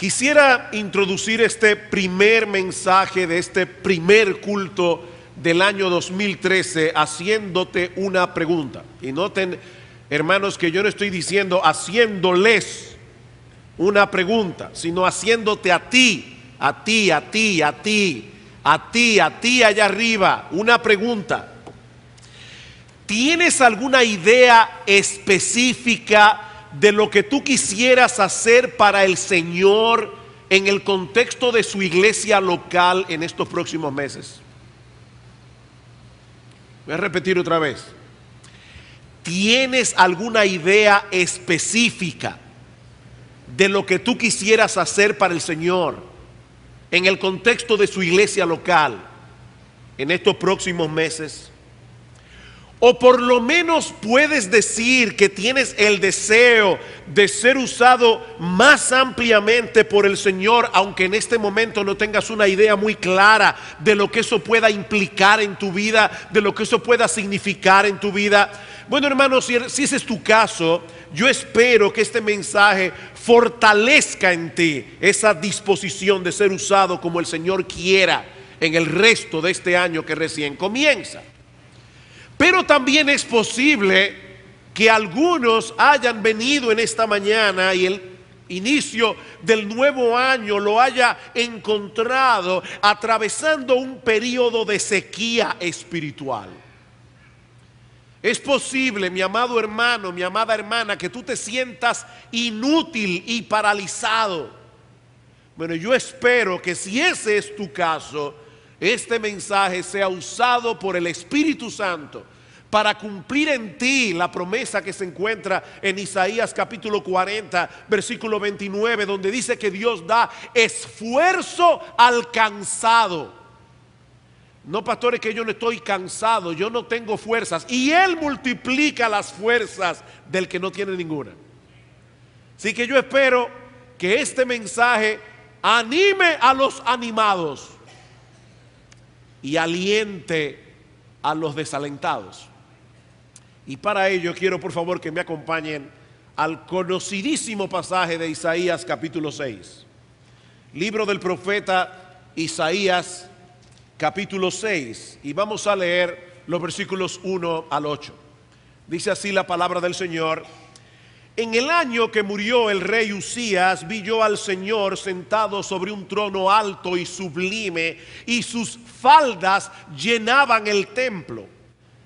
Quisiera introducir este primer mensaje de este primer culto del año 2013 haciéndote una pregunta. Y noten, hermanos, que yo no estoy diciendo haciéndoles una pregunta, sino haciéndote a ti, a ti, a ti, a ti, a ti, a ti allá arriba, una pregunta. ¿Tienes alguna idea específica de lo que tú quisieras hacer para el Señor en el contexto de su iglesia local en estos próximos meses? Voy a repetir otra vez. ¿Tienes alguna idea específica de lo que tú quisieras hacer para el Señor en el contexto de su iglesia local en estos próximos meses? O por lo menos puedes decir que tienes el deseo de ser usado más ampliamente por el Señor, aunque en este momento no tengas una idea muy clara de lo que eso pueda implicar en tu vida, de lo que eso pueda significar en tu vida. Bueno, hermanos, si ese es tu caso, yo espero que este mensaje fortalezca en ti esa disposición de ser usado como el Señor quiera en el resto de este año que recién comienza. Pero también es posible que algunos hayan venido en esta mañana y el inicio del nuevo año lo haya encontrado atravesando un periodo de sequía espiritual. Es posible, mi amado hermano, mi amada hermana, que tú te sientas inútil y paralizado. Bueno, yo espero que si ese es tu caso, este mensaje sea usado por el Espíritu Santo para cumplir en ti la promesa que se encuentra en Isaías capítulo 40, versículo 29, donde dice que Dios da esfuerzo alcanzado. No, pastores, que yo no estoy cansado, yo no tengo fuerzas. Y Él multiplica las fuerzas del que no tiene ninguna. Así que yo espero que este mensaje anime a los animados y aliente a los desalentados. Y para ello quiero por favor que me acompañen al conocidísimo pasaje de Isaías capítulo 6. Libro del profeta Isaías capítulo 6. Y vamos a leer los versículos 1 al 8. Dice así la palabra del Señor. En el año que murió el rey Usías, vi yo al Señor sentado sobre un trono alto y sublime, y sus faldas llenaban el templo.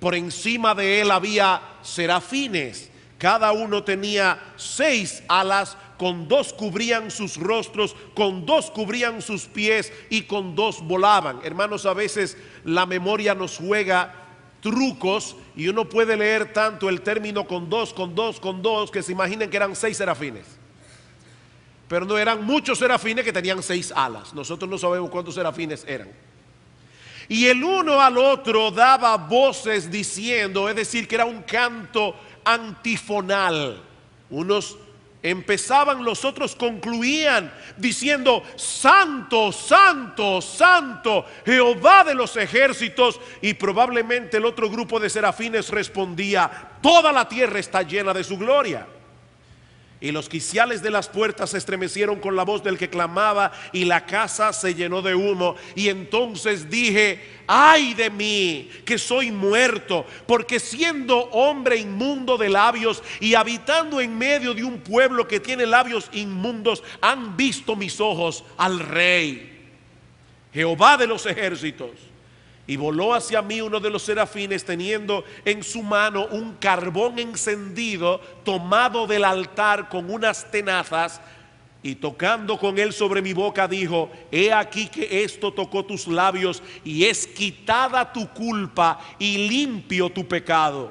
Por encima de él había serafines. Cada uno tenía seis alas, con dos cubrían sus rostros, con dos cubrían sus pies y con dos volaban. Hermanos, a veces la memoria nos juega trucos y uno puede leer tanto el término con dos, con dos, con dos, que se imaginen que eran seis serafines. Pero no eran muchos serafines que tenían seis alas. Nosotros no sabemos cuántos serafines eran. Y el uno al otro daba voces diciendo, es decir, que era un canto antifonal. Unos empezaban, los otros concluían diciendo, Santo, Santo, Santo, Jehová de los ejércitos. Y probablemente el otro grupo de serafines respondía, toda la tierra está llena de su gloria. Y los quiciales de las puertas se estremecieron con la voz del que clamaba y la casa se llenó de humo. Y entonces dije, ay de mí, que soy muerto, porque siendo hombre inmundo de labios y habitando en medio de un pueblo que tiene labios inmundos, han visto mis ojos al rey, Jehová de los ejércitos y voló hacia mí uno de los serafines teniendo en su mano un carbón encendido tomado del altar con unas tenazas y tocando con él sobre mi boca dijo, he aquí que esto tocó tus labios y es quitada tu culpa y limpio tu pecado.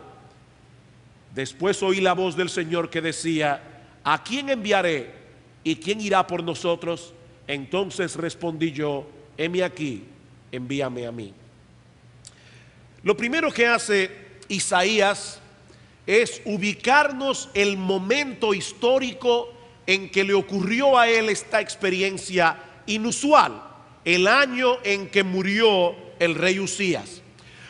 Después oí la voz del Señor que decía, ¿a quién enviaré? ¿Y quién irá por nosotros? Entonces respondí yo, heme aquí, envíame a mí. Lo primero que hace Isaías es ubicarnos el momento histórico en que le ocurrió a él esta experiencia inusual, el año en que murió el rey Usías.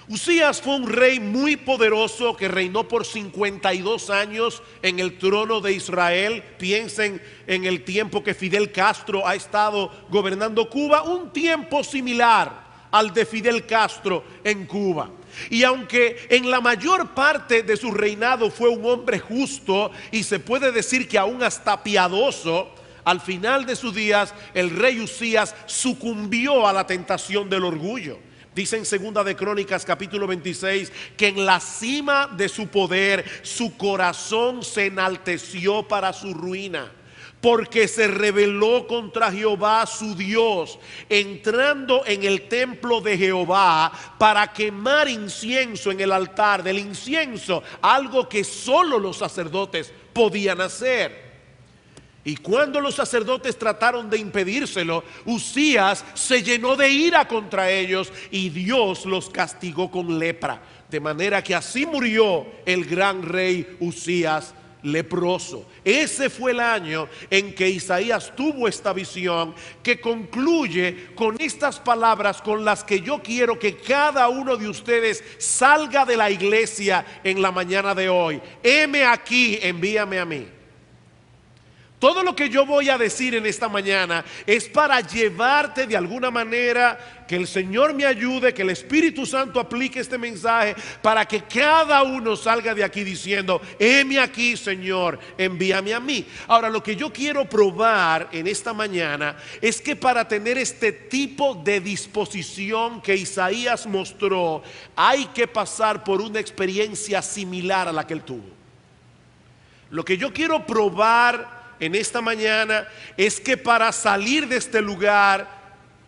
Usías fue un rey muy poderoso que reinó por 52 años en el trono de Israel. Piensen en el tiempo que Fidel Castro ha estado gobernando Cuba, un tiempo similar al de Fidel Castro en Cuba. Y aunque en la mayor parte de su reinado fue un hombre justo y se puede decir que aún hasta piadoso, al final de sus días el rey Usías sucumbió a la tentación del orgullo. Dice en segunda de Crónicas capítulo 26 que en la cima de su poder su corazón se enalteció para su ruina porque se rebeló contra Jehová su Dios, entrando en el templo de Jehová para quemar incienso en el altar del incienso, algo que solo los sacerdotes podían hacer. Y cuando los sacerdotes trataron de impedírselo, Usías se llenó de ira contra ellos y Dios los castigó con lepra. De manera que así murió el gran rey Usías leproso. Ese fue el año en que Isaías tuvo esta visión que concluye con estas palabras con las que yo quiero que cada uno de ustedes salga de la iglesia en la mañana de hoy. Heme aquí, envíame a mí. Todo lo que yo voy a decir en esta mañana es para llevarte de alguna manera, que el Señor me ayude, que el Espíritu Santo aplique este mensaje, para que cada uno salga de aquí diciendo, heme aquí Señor, envíame a mí. Ahora, lo que yo quiero probar en esta mañana es que para tener este tipo de disposición que Isaías mostró, hay que pasar por una experiencia similar a la que él tuvo. Lo que yo quiero probar en esta mañana es que para salir de este lugar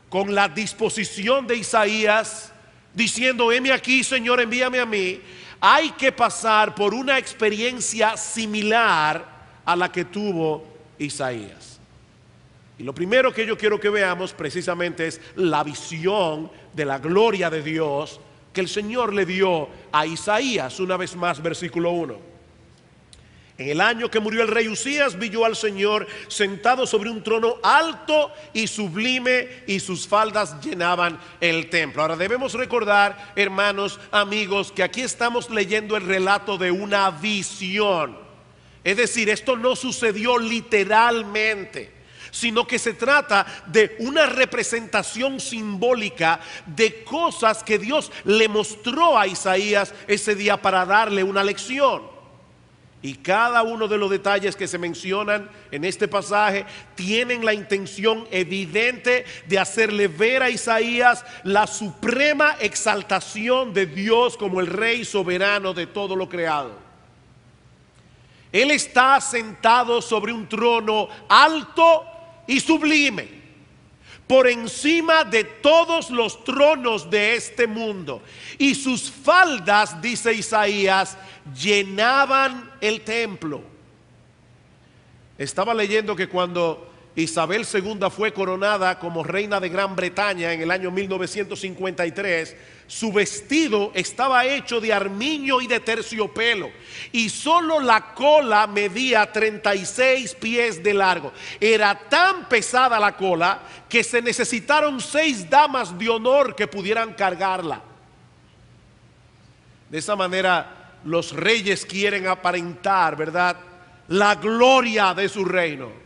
con la disposición de Isaías, diciendo, heme aquí, Señor, envíame a mí, hay que pasar por una experiencia similar a la que tuvo Isaías. Y lo primero que yo quiero que veamos precisamente es la visión de la gloria de Dios que el Señor le dio a Isaías, una vez más, versículo 1. En el año que murió el rey Usías, vi yo al Señor sentado sobre un trono alto y sublime y sus faldas llenaban el templo. Ahora debemos recordar, hermanos, amigos, que aquí estamos leyendo el relato de una visión. Es decir, esto no sucedió literalmente sino que se trata de una representación simbólica de cosas que Dios le mostró a Isaías ese día para darle una lección. Y cada uno de los detalles que se mencionan en este pasaje tienen la intención evidente de hacerle ver a Isaías la suprema exaltación de Dios como el Rey soberano de todo lo creado. Él está sentado sobre un trono alto y sublime por encima de todos los tronos de este mundo. Y sus faldas, dice Isaías, llenaban el templo. Estaba leyendo que cuando Isabel II fue coronada como reina de Gran Bretaña en el año 1953, su vestido estaba hecho de armiño y de terciopelo y solo la cola medía 36 pies de largo. Era tan pesada la cola que se necesitaron seis damas de honor que pudieran cargarla. De esa manera los reyes quieren aparentar, ¿verdad? La gloria de su reino.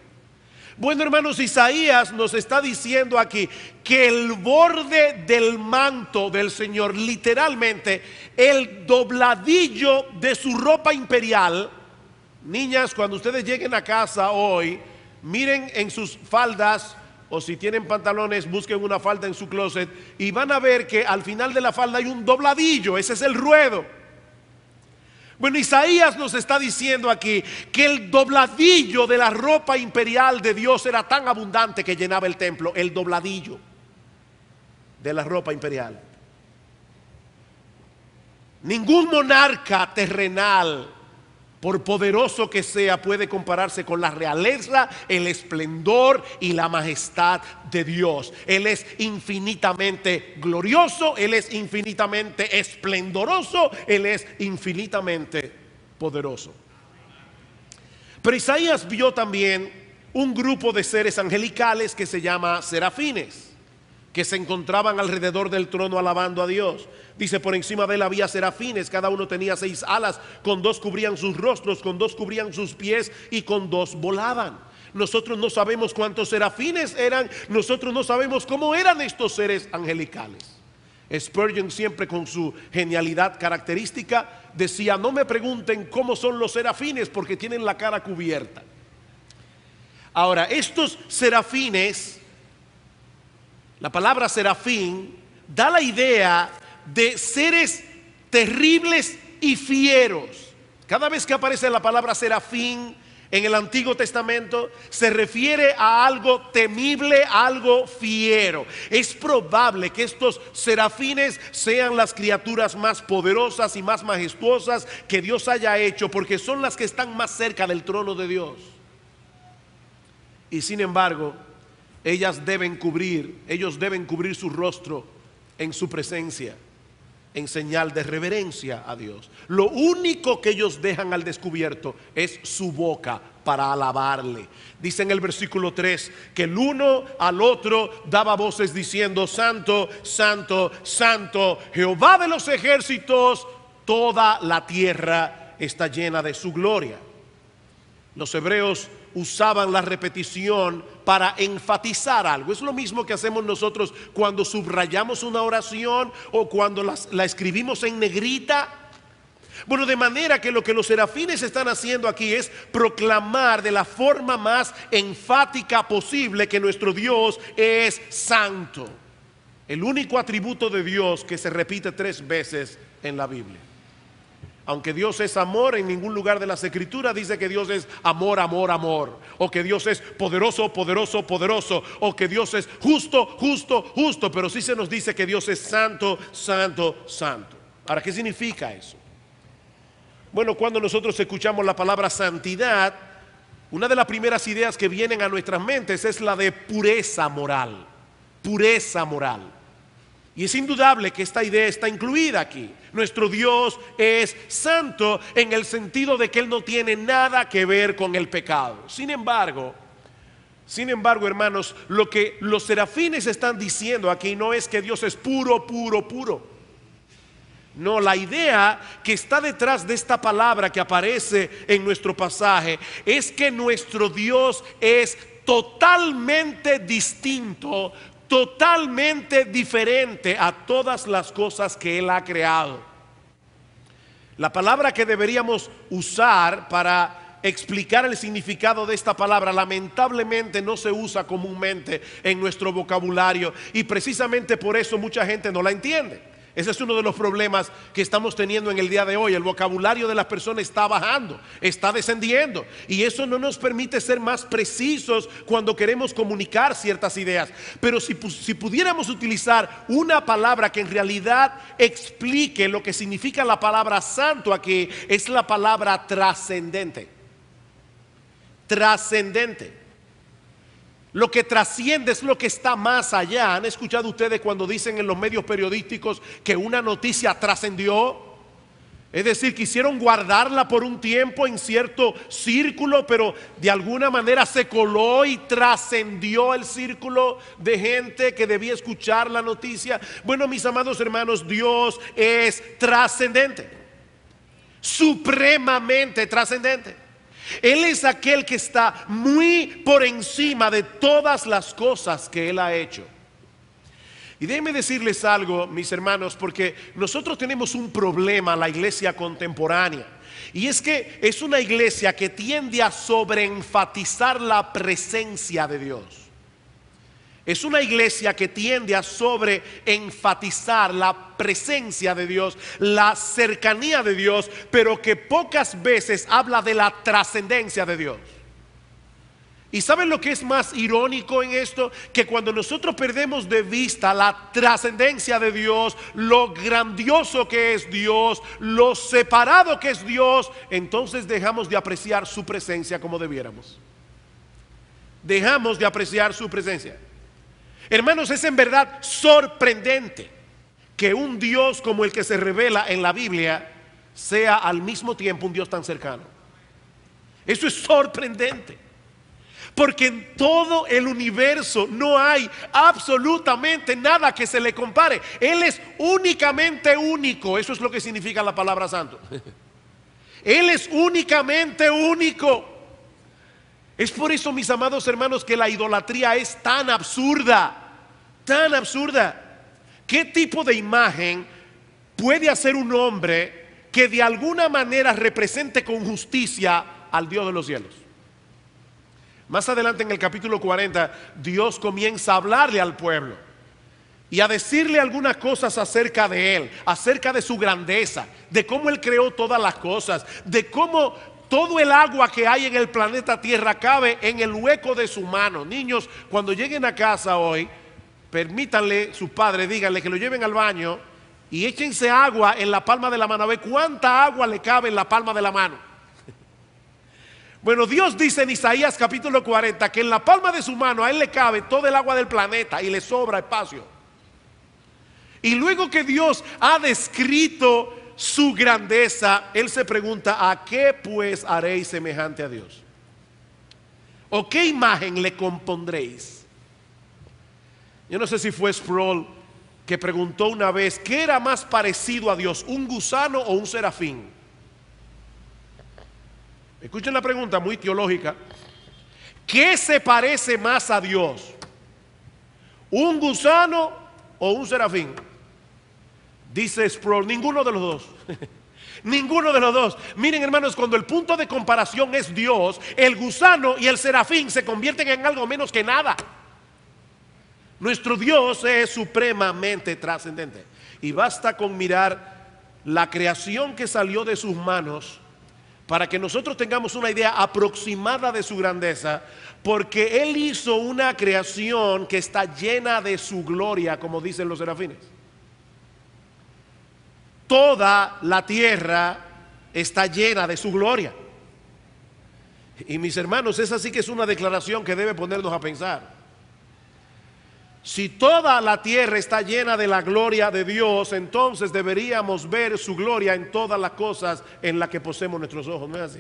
Bueno, hermanos, Isaías nos está diciendo aquí que el borde del manto del Señor, literalmente, el dobladillo de su ropa imperial, niñas, cuando ustedes lleguen a casa hoy, miren en sus faldas o si tienen pantalones, busquen una falda en su closet y van a ver que al final de la falda hay un dobladillo, ese es el ruedo. Bueno, Isaías nos está diciendo aquí que el dobladillo de la ropa imperial de Dios era tan abundante que llenaba el templo, el dobladillo de la ropa imperial. Ningún monarca terrenal por poderoso que sea, puede compararse con la realeza, el esplendor y la majestad de Dios. Él es infinitamente glorioso, Él es infinitamente esplendoroso, Él es infinitamente poderoso. Pero Isaías vio también un grupo de seres angelicales que se llama serafines que se encontraban alrededor del trono alabando a Dios. Dice, por encima de él había serafines, cada uno tenía seis alas, con dos cubrían sus rostros, con dos cubrían sus pies y con dos volaban. Nosotros no sabemos cuántos serafines eran, nosotros no sabemos cómo eran estos seres angelicales. Spurgeon siempre con su genialidad característica decía, no me pregunten cómo son los serafines porque tienen la cara cubierta. Ahora, estos serafines la palabra serafín da la idea de seres terribles y fieros. Cada vez que aparece la palabra serafín en el Antiguo Testamento, se refiere a algo temible, a algo fiero. Es probable que estos serafines sean las criaturas más poderosas y más majestuosas que Dios haya hecho, porque son las que están más cerca del trono de Dios. Y sin embargo, ellas deben cubrir, ellos deben cubrir su rostro en su presencia, en señal de reverencia a Dios. Lo único que ellos dejan al descubierto es su boca para alabarle. Dice en el versículo 3 que el uno al otro daba voces diciendo, Santo, Santo, Santo, Jehová de los ejércitos, toda la tierra está llena de su gloria. Los hebreos usaban la repetición para enfatizar algo. Es lo mismo que hacemos nosotros cuando subrayamos una oración o cuando la, escribimos en negrita. Bueno, de manera que lo que los serafines están haciendo aquí es proclamar de la forma más enfática posible que nuestro Dios es santo. El único atributo de Dios que se repite tres veces en la Biblia. Aunque Dios es amor, en ningún lugar de las escrituras dice que Dios es amor, amor, amor. O que Dios es poderoso, poderoso, poderoso. O que Dios es justo, justo, justo. Pero sí se nos dice que Dios es santo, santo, santo. Ahora, ¿qué significa eso? Bueno, cuando nosotros escuchamos la palabra santidad, una de las primeras ideas que vienen a nuestras mentes es la de pureza moral. Pureza moral. Y es indudable que esta idea está incluida aquí. Nuestro Dios es santo en el sentido de que Él no tiene nada que ver con el pecado. Sin embargo, sin embargo, hermanos, lo que los serafines están diciendo aquí no es que Dios es puro, puro, puro. No, la idea que está detrás de esta palabra que aparece en nuestro pasaje es que nuestro Dios es totalmente distinto totalmente diferente a todas las cosas que Él ha creado. La palabra que deberíamos usar para explicar el significado de esta palabra lamentablemente no se usa comúnmente en nuestro vocabulario y precisamente por eso mucha gente no la entiende. Ese es uno de los problemas que estamos teniendo en el día de hoy. El vocabulario de las personas está bajando, está descendiendo. Y eso no nos permite ser más precisos cuando queremos comunicar ciertas ideas. Pero si, pudiéramos utilizar una palabra que en realidad explique lo que significa la palabra santo aquí, es la palabra trascendente. Trascendente. Lo que trasciende es lo que está más allá. ¿Han escuchado ustedes cuando dicen en los medios periodísticos que una noticia trascendió? Es decir, quisieron guardarla por un tiempo en cierto círculo, pero de alguna manera se coló y trascendió el círculo de gente que debía escuchar la noticia. Bueno, mis amados hermanos, Dios es trascendente, supremamente trascendente. Él es aquel que está muy por encima de todas las cosas que Él ha hecho. Y déjenme decirles algo, mis hermanos, porque nosotros tenemos un problema, la iglesia contemporánea. Y es que es una iglesia que tiende a sobreenfatizar la presencia de Dios. Es una iglesia que tiende a sobre enfatizar la presencia de Dios, la cercanía de Dios, pero que pocas veces habla de la trascendencia de Dios. ¿Y saben lo que es más irónico en esto? Que cuando nosotros perdemos de vista la trascendencia de Dios, lo grandioso que es Dios, lo separado que es Dios, entonces dejamos de apreciar su presencia como debiéramos. Dejamos de apreciar su presencia. Hermanos, es en verdad sorprendente que un Dios como el que se revela en la Biblia sea al mismo tiempo un Dios tan cercano. Eso es sorprendente. Porque en todo el universo no hay absolutamente nada que se le compare. Él es únicamente único. Eso es lo que significa la palabra santo. Él es únicamente único. Es por eso, mis amados hermanos, que la idolatría es tan absurda, tan absurda. ¿Qué tipo de imagen puede hacer un hombre que de alguna manera represente con justicia al Dios de los cielos? Más adelante en el capítulo 40, Dios comienza a hablarle al pueblo y a decirle algunas cosas acerca de Él, acerca de su grandeza, de cómo Él creó todas las cosas, de cómo todo el agua que hay en el planeta Tierra cabe en el hueco de su mano. Niños, cuando lleguen a casa hoy, permítanle, su padre díganle que lo lleven al baño y échense agua en la palma de la mano. A ver cuánta agua le cabe en la palma de la mano. Bueno, Dios dice en Isaías capítulo 40 que en la palma de su mano a él le cabe todo el agua del planeta y le sobra espacio. Y luego que Dios ha descrito su grandeza, él se pregunta, ¿a qué pues haréis semejante a Dios? ¿O qué imagen le compondréis? Yo no sé si fue Sproul que preguntó una vez, ¿qué era más parecido a Dios, un gusano o un serafín? Escuchen la pregunta muy teológica. ¿Qué se parece más a Dios? ¿Un gusano o un serafín? Dice Sproul, ninguno de los dos. ninguno de los dos. Miren hermanos, cuando el punto de comparación es Dios, el gusano y el serafín se convierten en algo menos que nada. Nuestro Dios es supremamente trascendente. Y basta con mirar la creación que salió de sus manos para que nosotros tengamos una idea aproximada de su grandeza, porque Él hizo una creación que está llena de su gloria, como dicen los serafines toda la tierra está llena de su gloria. Y mis hermanos, esa sí que es una declaración que debe ponernos a pensar. Si toda la tierra está llena de la gloria de Dios, entonces deberíamos ver su gloria en todas las cosas en las que poseemos nuestros ojos, ¿no es así?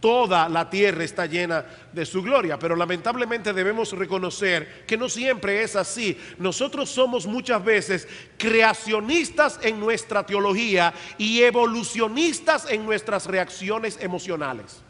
toda la tierra está llena de su gloria. Pero lamentablemente debemos reconocer que no siempre es así. Nosotros somos muchas veces creacionistas en nuestra teología y evolucionistas en nuestras reacciones emocionales.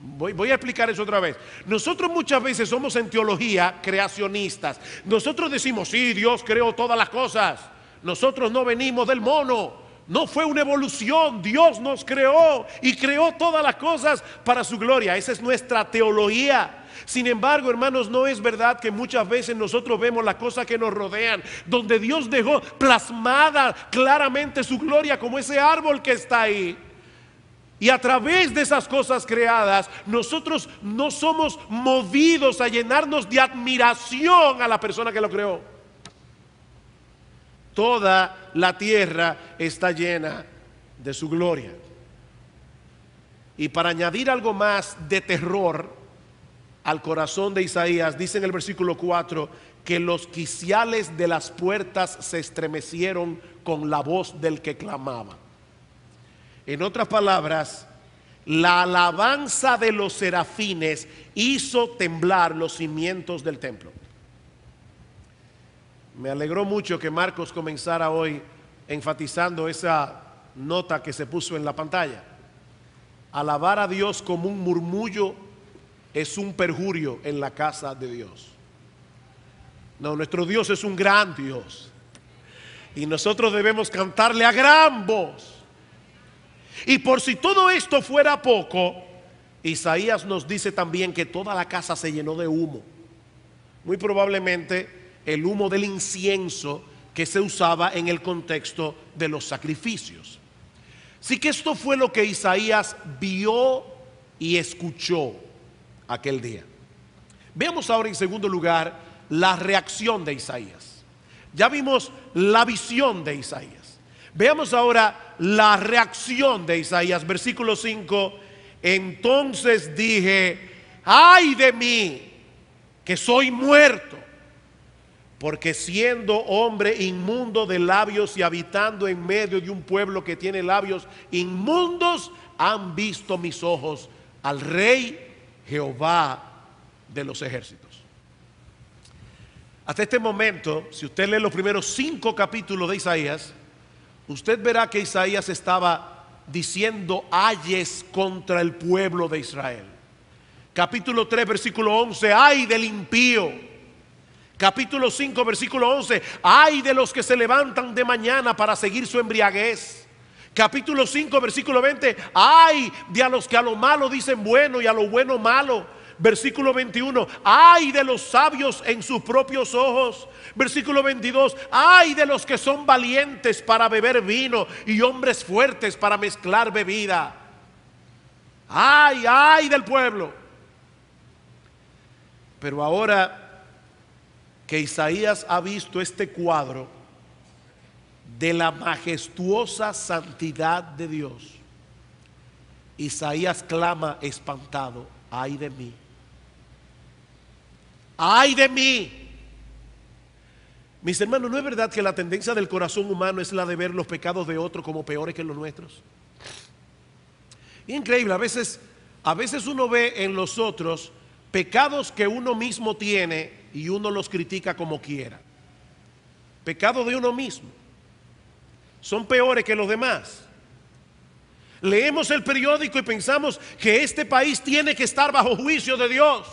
Voy, a explicar eso otra vez. Nosotros muchas veces somos en teología creacionistas. Nosotros decimos, sí, Dios creó todas las cosas. Nosotros no venimos del mono. No fue una evolución. Dios nos creó y creó todas las cosas para su gloria. Esa es nuestra teología. Sin embargo, hermanos, no es verdad que muchas veces nosotros vemos las cosas que nos rodean, donde Dios dejó plasmada claramente su gloria como ese árbol que está ahí. Y a través de esas cosas creadas, nosotros no somos movidos a llenarnos de admiración a la persona que lo creó toda la tierra está llena de su gloria. Y para añadir algo más de terror al corazón de Isaías, dice en el versículo 4 que los quiciales de las puertas se estremecieron con la voz del que clamaba. En otras palabras, la alabanza de los serafines hizo temblar los cimientos del templo. Me alegró mucho que Marcos comenzara hoy enfatizando esa nota que se puso en la pantalla. Alabar a Dios como un murmullo es un perjurio en la casa de Dios. No, nuestro Dios es un gran Dios. Y nosotros debemos cantarle a gran voz. Y por si todo esto fuera poco, Isaías nos dice también que toda la casa se llenó de humo. Muy probablemente el humo del incienso que se usaba en el contexto de los sacrificios. Así que esto fue lo que Isaías vio y escuchó aquel día. Veamos ahora en segundo lugar la reacción de Isaías. Ya vimos la visión de Isaías. Veamos ahora la reacción de Isaías, versículo 5. Entonces dije, ay de mí, que soy muerto, porque siendo hombre inmundo de labios y habitando en medio de un pueblo que tiene labios inmundos, han visto mis ojos al rey Jehová de los ejércitos. Hasta este momento, si usted lee los primeros cinco capítulos de Isaías, usted verá que Isaías estaba diciendo ayes contra el pueblo de Israel. Capítulo 3, versículo 11, ay del impío Capítulo 5, versículo 11. hay de los que se levantan de mañana para seguir su embriaguez. Capítulo 5, versículo 20. Ay de a los que a lo malo dicen bueno y a lo bueno malo. Versículo 21. Ay de los sabios en sus propios ojos. Versículo 22. Ay de los que son valientes para beber vino y hombres fuertes para mezclar bebida. Ay, ay del pueblo. Pero ahora que Isaías ha visto este cuadro de la majestuosa santidad de Dios, Isaías clama espantado, ay de mí, ay de mí. Mis hermanos, ¿no es verdad que la tendencia del corazón humano es la de ver los pecados de otro como peores que los nuestros? Increíble, a veces, a veces uno ve en los otros pecados que uno mismo tiene y uno los critica como quiera. Pecado de uno mismo. Son peores que los demás. Leemos el periódico y pensamos que este país tiene que estar bajo juicio de Dios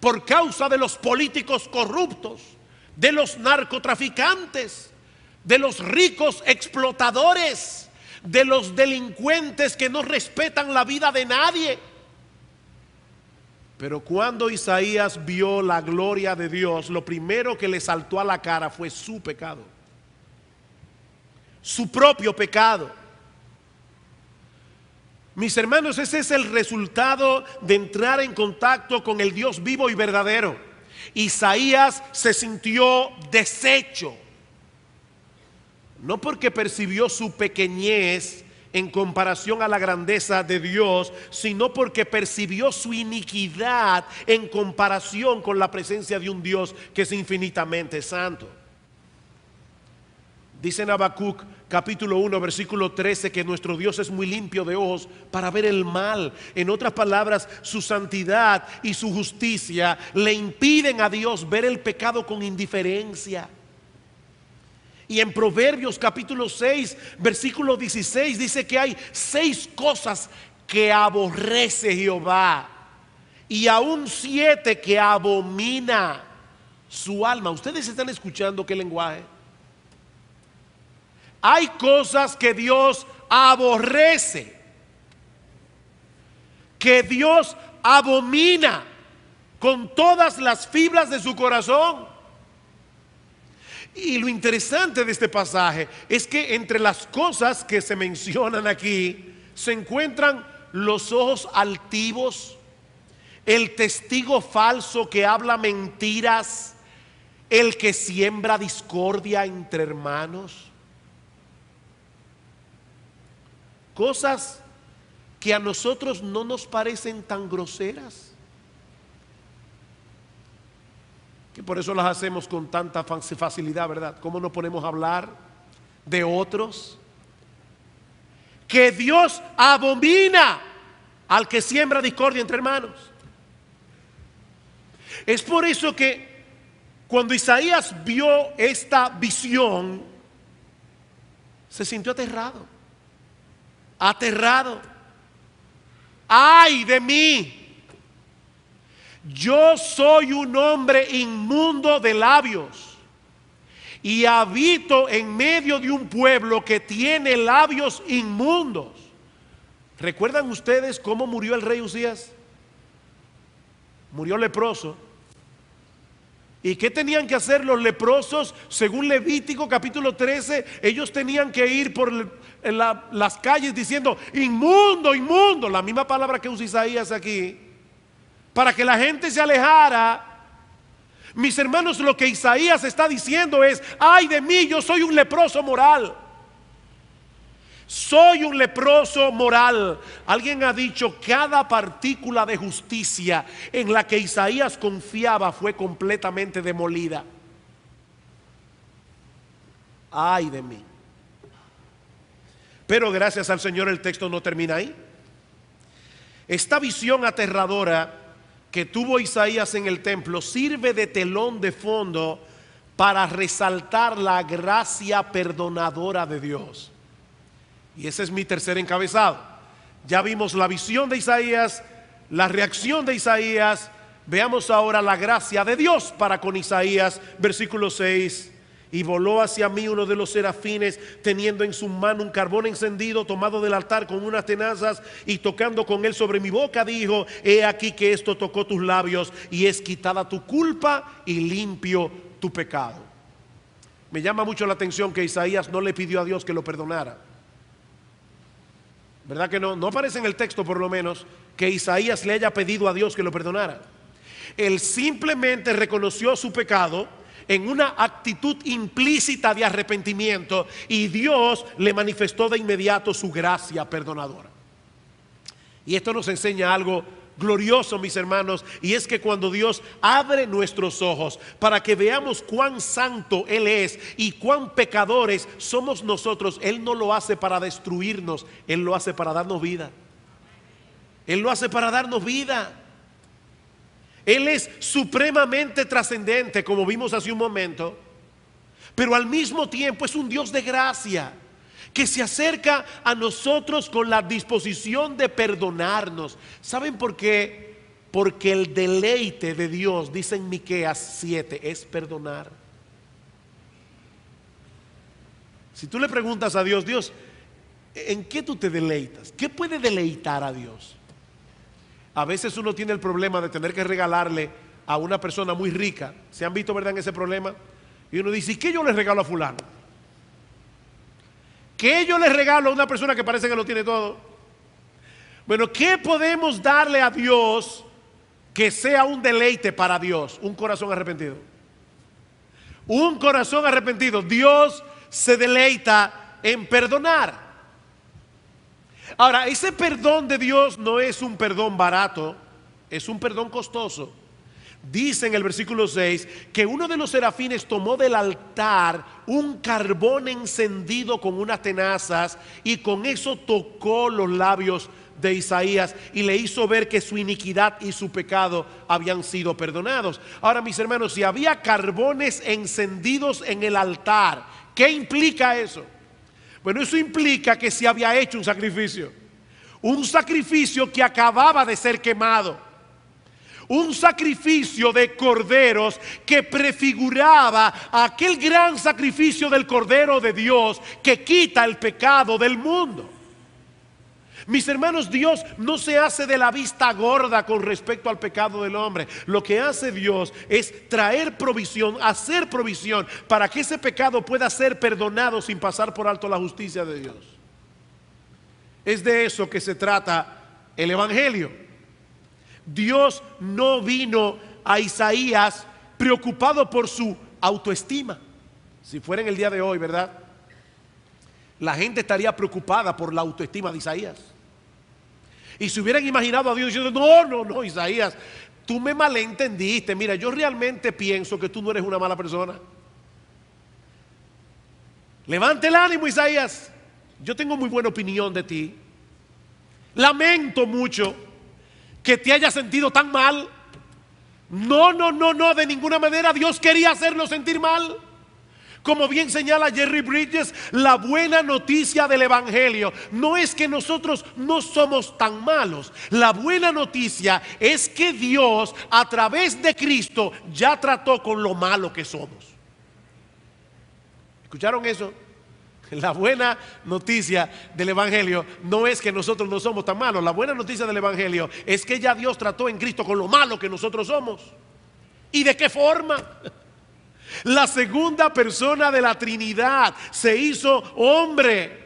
por causa de los políticos corruptos, de los narcotraficantes, de los ricos explotadores, de los delincuentes que no respetan la vida de nadie pero cuando Isaías vio la gloria de Dios, lo primero que le saltó a la cara fue su pecado. Su propio pecado. Mis hermanos, ese es el resultado de entrar en contacto con el Dios vivo y verdadero. Isaías se sintió deshecho. No porque percibió su pequeñez, en comparación a la grandeza de Dios, sino porque percibió su iniquidad en comparación con la presencia de un Dios que es infinitamente santo. Dice en capítulo 1, versículo 13, que nuestro Dios es muy limpio de ojos para ver el mal. En otras palabras, su santidad y su justicia le impiden a Dios ver el pecado con indiferencia. Y en Proverbios capítulo 6, versículo 16 dice que hay seis cosas que aborrece Jehová y aún siete que abomina su alma. ¿Ustedes están escuchando qué lenguaje? Hay cosas que Dios aborrece, que Dios abomina con todas las fibras de su corazón. Y lo interesante de este pasaje es que entre las cosas que se mencionan aquí se encuentran los ojos altivos, el testigo falso que habla mentiras, el que siembra discordia entre hermanos. Cosas que a nosotros no nos parecen tan groseras. que por eso las hacemos con tanta facilidad, ¿verdad? ¿Cómo nos ponemos a hablar de otros? Que Dios abomina al que siembra discordia entre hermanos. Es por eso que cuando Isaías vio esta visión, se sintió aterrado. Aterrado. ¡Ay de mí! yo soy un hombre inmundo de labios y habito en medio de un pueblo que tiene labios inmundos. ¿Recuerdan ustedes cómo murió el rey Usías? Murió leproso. ¿Y qué tenían que hacer los leprosos? Según Levítico capítulo 13, ellos tenían que ir por las calles diciendo, inmundo, inmundo, la misma palabra que usa Isaías aquí para que la gente se alejara. Mis hermanos, lo que Isaías está diciendo es, ay de mí, yo soy un leproso moral. Soy un leproso moral. Alguien ha dicho, cada partícula de justicia en la que Isaías confiaba fue completamente demolida. Ay de mí. Pero gracias al Señor el texto no termina ahí. Esta visión aterradora que tuvo Isaías en el templo sirve de telón de fondo para resaltar la gracia perdonadora de Dios. Y ese es mi tercer encabezado. Ya vimos la visión de Isaías, la reacción de Isaías. Veamos ahora la gracia de Dios para con Isaías, versículo 6 y voló hacia mí uno de los serafines, teniendo en su mano un carbón encendido, tomado del altar con unas tenazas, y tocando con él sobre mi boca, dijo, he aquí que esto tocó tus labios, y es quitada tu culpa y limpio tu pecado. Me llama mucho la atención que Isaías no le pidió a Dios que lo perdonara. ¿Verdad que no? No aparece en el texto por lo menos que Isaías le haya pedido a Dios que lo perdonara. Él simplemente reconoció su pecado en una actitud implícita de arrepentimiento y Dios le manifestó de inmediato su gracia perdonadora. Y esto nos enseña algo glorioso, mis hermanos, y es que cuando Dios abre nuestros ojos para que veamos cuán santo Él es y cuán pecadores somos nosotros, Él no lo hace para destruirnos, Él lo hace para darnos vida. Él lo hace para darnos vida. Él es supremamente trascendente, como vimos hace un momento, pero al mismo tiempo es un Dios de gracia que se acerca a nosotros con la disposición de perdonarnos. ¿Saben por qué? Porque el deleite de Dios, dice en Miqueas 7, es perdonar. Si tú le preguntas a Dios, Dios, ¿en qué tú te deleitas? ¿Qué puede deleitar a Dios? A veces uno tiene el problema de tener que regalarle a una persona muy rica. ¿Se han visto, verdad, en ese problema? Y uno dice, ¿y qué yo le regalo a fulano? ¿Qué yo le regalo a una persona que parece que lo tiene todo? Bueno, ¿qué podemos darle a Dios que sea un deleite para Dios? Un corazón arrepentido. Un corazón arrepentido. Dios se deleita en perdonar. Ahora, ese perdón de Dios no es un perdón barato, es un perdón costoso. Dice en el versículo 6 que uno de los serafines tomó del altar un carbón encendido con unas tenazas y con eso tocó los labios de Isaías y le hizo ver que su iniquidad y su pecado habían sido perdonados. Ahora mis hermanos, si había carbones encendidos en el altar, ¿qué implica eso? Bueno, eso implica que se había hecho un sacrificio. Un sacrificio que acababa de ser quemado. Un sacrificio de corderos que prefiguraba aquel gran sacrificio del Cordero de Dios que quita el pecado del mundo. Mis hermanos, Dios no se hace de la vista gorda con respecto al pecado del hombre. Lo que hace Dios es traer provisión, hacer provisión para que ese pecado pueda ser perdonado sin pasar por alto la justicia de Dios. Es de eso que se trata el Evangelio. Dios no vino a Isaías preocupado por su autoestima. Si fuera en el día de hoy, ¿verdad? La gente estaría preocupada por la autoestima de Isaías. Y si hubieran imaginado a Dios diciendo, no, no, no, Isaías, tú me malentendiste. Mira, yo realmente pienso que tú no eres una mala persona. Levante el ánimo, Isaías. Yo tengo muy buena opinión de ti. Lamento mucho que te hayas sentido tan mal. No, no, no, no, de ninguna manera Dios quería hacerlo sentir mal. Como bien señala Jerry Bridges, la buena noticia del Evangelio no es que nosotros no somos tan malos. La buena noticia es que Dios a través de Cristo ya trató con lo malo que somos. ¿Escucharon eso? La buena noticia del Evangelio no es que nosotros no somos tan malos. La buena noticia del Evangelio es que ya Dios trató en Cristo con lo malo que nosotros somos. ¿Y de qué forma? La segunda persona de la Trinidad se hizo hombre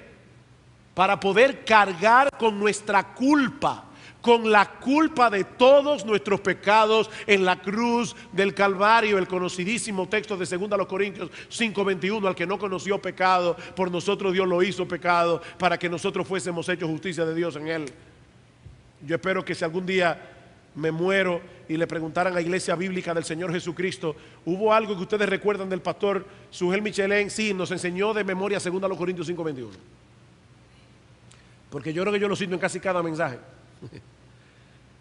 para poder cargar con nuestra culpa, con la culpa de todos nuestros pecados en la cruz del Calvario, el conocidísimo texto de 2 Corintios 5:21, al que no conoció pecado, por nosotros Dios lo hizo pecado, para que nosotros fuésemos hechos justicia de Dios en él. Yo espero que si algún día me muero y le preguntaran a la iglesia bíblica del Señor Jesucristo, ¿hubo algo que ustedes recuerdan del pastor Sugel Michelén? Sí, nos enseñó de memoria 2 Corintios 5:21. Porque yo creo que yo lo siento en casi cada mensaje.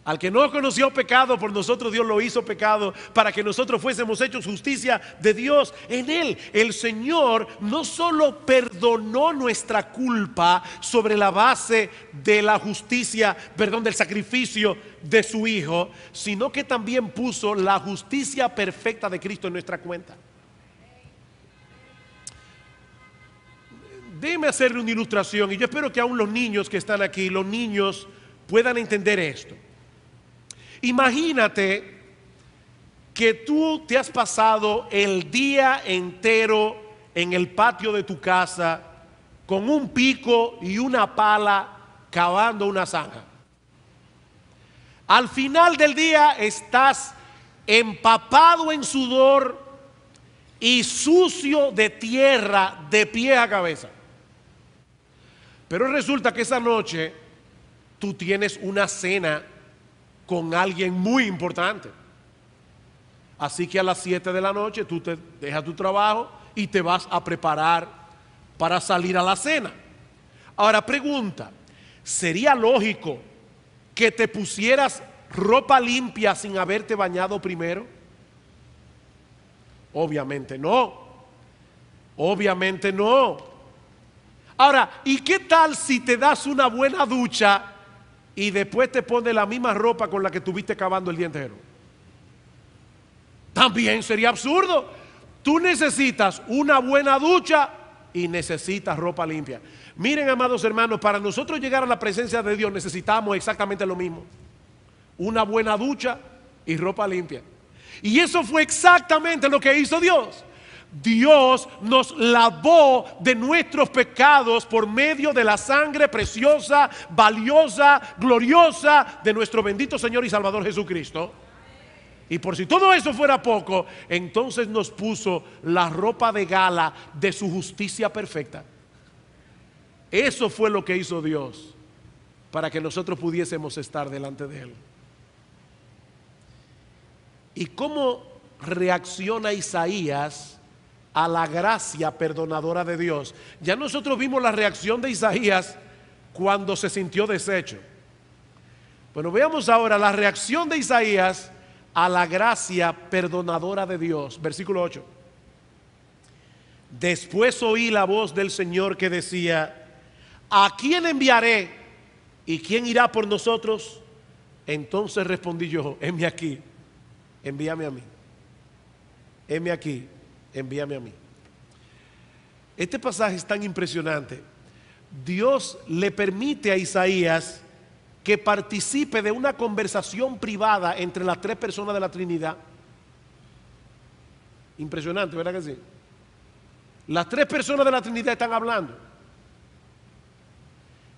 Al que no conoció pecado, por nosotros Dios lo hizo pecado para que nosotros fuésemos hechos justicia de Dios en Él. El Señor no solo perdonó nuestra culpa sobre la base de la justicia, perdón, del sacrificio de su Hijo, sino que también puso la justicia perfecta de Cristo en nuestra cuenta. Déjeme hacerle una ilustración y yo espero que aún los niños que están aquí, los niños puedan entender esto. Imagínate que tú te has pasado el día entero en el patio de tu casa con un pico y una pala cavando una zanja. Al final del día estás empapado en sudor y sucio de tierra de pie a cabeza. Pero resulta que esa noche tú tienes una cena con alguien muy importante. Así que a las 7 de la noche tú te dejas tu trabajo y te vas a preparar para salir a la cena. Ahora pregunta, ¿sería lógico que te pusieras ropa limpia sin haberte bañado primero? Obviamente no. Obviamente no. Ahora, ¿y qué tal si te das una buena ducha y después te pone la misma ropa con la que estuviste cavando el día entero. También sería absurdo. Tú necesitas una buena ducha y necesitas ropa limpia. Miren, amados hermanos, para nosotros llegar a la presencia de Dios necesitamos exactamente lo mismo. Una buena ducha y ropa limpia. Y eso fue exactamente lo que hizo Dios. Dios nos lavó de nuestros pecados por medio de la sangre preciosa, valiosa, gloriosa de nuestro bendito Señor y Salvador Jesucristo. Y por si todo eso fuera poco, entonces nos puso la ropa de gala de su justicia perfecta. Eso fue lo que hizo Dios para que nosotros pudiésemos estar delante de Él. ¿Y cómo reacciona Isaías? a la gracia perdonadora de Dios. Ya nosotros vimos la reacción de Isaías cuando se sintió deshecho. Bueno, veamos ahora la reacción de Isaías a la gracia perdonadora de Dios. Versículo 8. Después oí la voz del Señor que decía, ¿a quién enviaré? ¿Y quién irá por nosotros? Entonces respondí yo, Envíame aquí, envíame a mí, heme aquí, envíame a mí. Este pasaje es tan impresionante. Dios le permite a Isaías que participe de una conversación privada entre las tres personas de la Trinidad. Impresionante, ¿verdad que sí? Las tres personas de la Trinidad están hablando.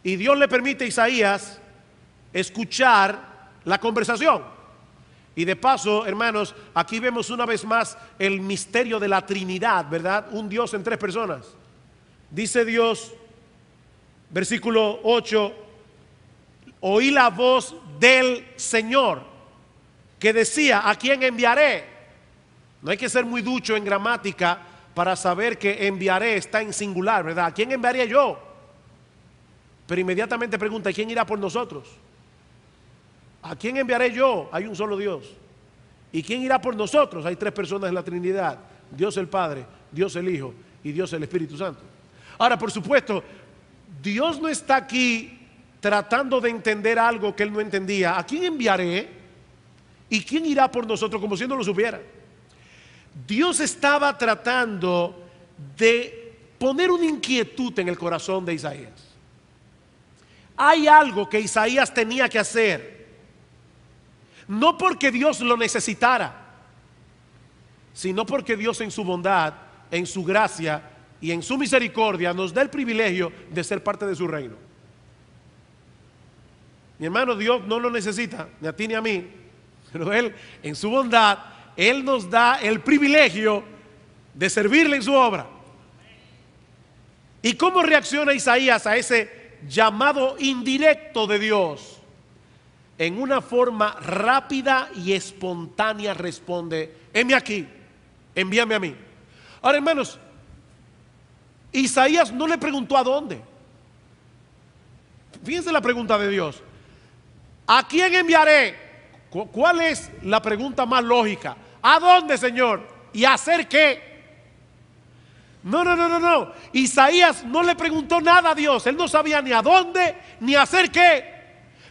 Y Dios le permite a Isaías escuchar la conversación. Y de paso, hermanos, aquí vemos una vez más el misterio de la Trinidad, ¿verdad? Un Dios en tres personas. Dice Dios, versículo 8, oí la voz del Señor que decía, ¿a quién enviaré? No hay que ser muy ducho en gramática para saber que enviaré está en singular, ¿verdad? ¿A quién enviaré yo? Pero inmediatamente pregunta, ¿quién irá por nosotros? ¿A quién enviaré yo? Hay un solo Dios. ¿Y quién irá por nosotros? Hay tres personas en la Trinidad. Dios el Padre, Dios el Hijo y Dios el Espíritu Santo. Ahora, por supuesto, Dios no está aquí tratando de entender algo que él no entendía. ¿A quién enviaré? ¿Y quién irá por nosotros como si no lo supiera? Dios estaba tratando de poner una inquietud en el corazón de Isaías. Hay algo que Isaías tenía que hacer no porque Dios lo necesitara, sino porque Dios en su bondad, en su gracia y en su misericordia nos da el privilegio de ser parte de su reino. Mi hermano, Dios no lo necesita, ni a ti ni a mí, pero Él en su bondad, Él nos da el privilegio de servirle en su obra. ¿Y cómo reacciona Isaías a ese llamado indirecto de Dios? en una forma rápida y espontánea responde, Envíame aquí, envíame a mí. Ahora, hermanos, Isaías no le preguntó a dónde. Fíjense la pregunta de Dios. ¿A quién enviaré? ¿Cuál es la pregunta más lógica? ¿A dónde, Señor? ¿Y hacer qué? No, no, no, no, no. Isaías no le preguntó nada a Dios. Él no sabía ni a dónde, ni hacer qué.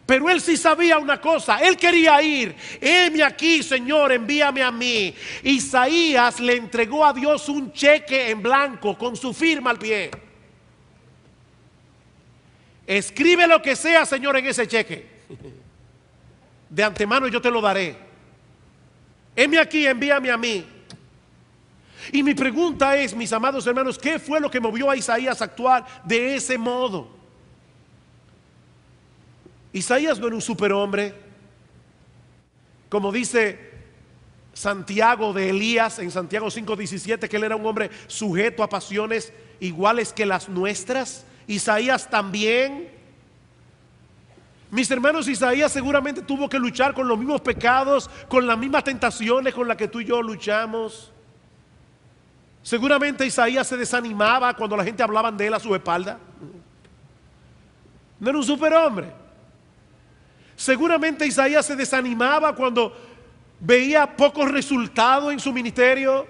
Pero él sí sabía una cosa, él quería ir. Heme aquí, Señor, envíame a mí. Isaías le entregó a Dios un cheque en blanco con su firma al pie. Escribe lo que sea, Señor, en ese cheque. De antemano yo te lo daré. Heme aquí, envíame a mí. Y mi pregunta es, mis amados hermanos, ¿qué fue lo que movió a Isaías a actuar de ese modo? Isaías no era un superhombre. Como dice Santiago de Elías en Santiago 5:17, que él era un hombre sujeto a pasiones iguales que las nuestras. Isaías también. Mis hermanos, Isaías seguramente tuvo que luchar con los mismos pecados, con las mismas tentaciones con las que tú y yo luchamos. Seguramente Isaías se desanimaba cuando la gente hablaba de él a su espalda. No era un superhombre. Seguramente Isaías se desanimaba cuando veía pocos resultados en su ministerio.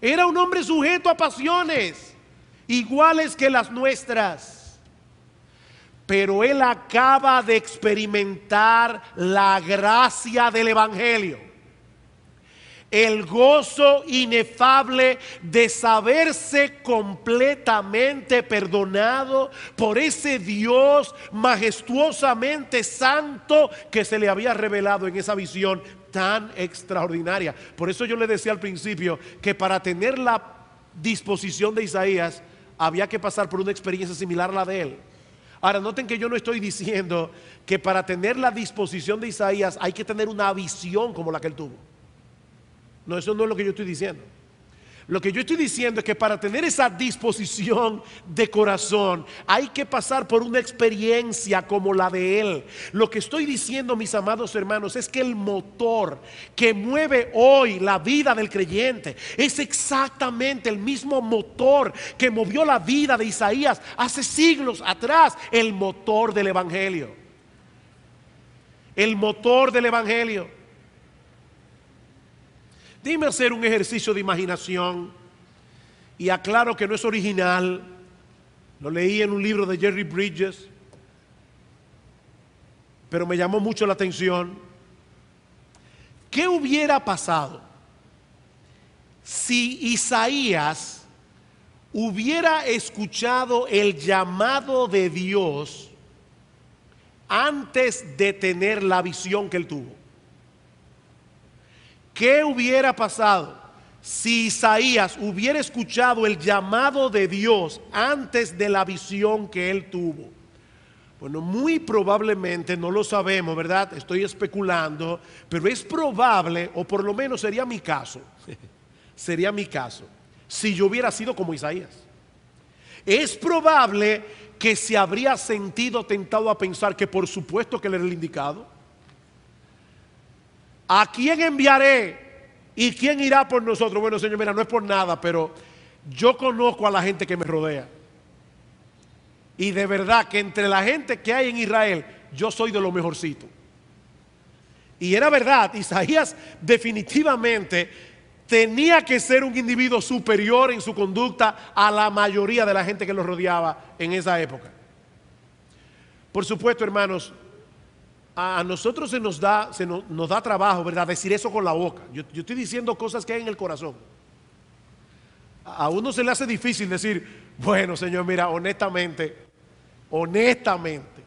Era un hombre sujeto a pasiones iguales que las nuestras. Pero él acaba de experimentar la gracia del Evangelio el gozo inefable de saberse completamente perdonado por ese Dios majestuosamente santo que se le había revelado en esa visión tan extraordinaria. Por eso yo le decía al principio que para tener la disposición de Isaías había que pasar por una experiencia similar a la de él. Ahora, noten que yo no estoy diciendo que para tener la disposición de Isaías hay que tener una visión como la que él tuvo. No, eso no es lo que yo estoy diciendo. Lo que yo estoy diciendo es que para tener esa disposición de corazón hay que pasar por una experiencia como la de Él. Lo que estoy diciendo, mis amados hermanos, es que el motor que mueve hoy la vida del creyente es exactamente el mismo motor que movió la vida de Isaías hace siglos atrás, el motor del Evangelio. El motor del Evangelio. Dime hacer un ejercicio de imaginación y aclaro que no es original. Lo leí en un libro de Jerry Bridges, pero me llamó mucho la atención. ¿Qué hubiera pasado si Isaías hubiera escuchado el llamado de Dios antes de tener la visión que él tuvo? ¿Qué hubiera pasado si Isaías hubiera escuchado el llamado de Dios antes de la visión que él tuvo? Bueno, muy probablemente, no lo sabemos, ¿verdad? Estoy especulando, pero es probable, o por lo menos sería mi caso, sería mi caso, si yo hubiera sido como Isaías. Es probable que se habría sentido tentado a pensar que por supuesto que le era el indicado, ¿A quién enviaré? ¿Y quién irá por nosotros? Bueno, Señor, mira, no es por nada, pero yo conozco a la gente que me rodea. Y de verdad que entre la gente que hay en Israel, yo soy de lo mejorcito. Y era verdad, Isaías definitivamente tenía que ser un individuo superior en su conducta a la mayoría de la gente que lo rodeaba en esa época. Por supuesto, hermanos, a nosotros se nos da, se nos, da trabajo, ¿verdad? Decir eso con la boca. Yo, yo, estoy diciendo cosas que hay en el corazón. A uno se le hace difícil decir, bueno, Señor, mira, honestamente, honestamente,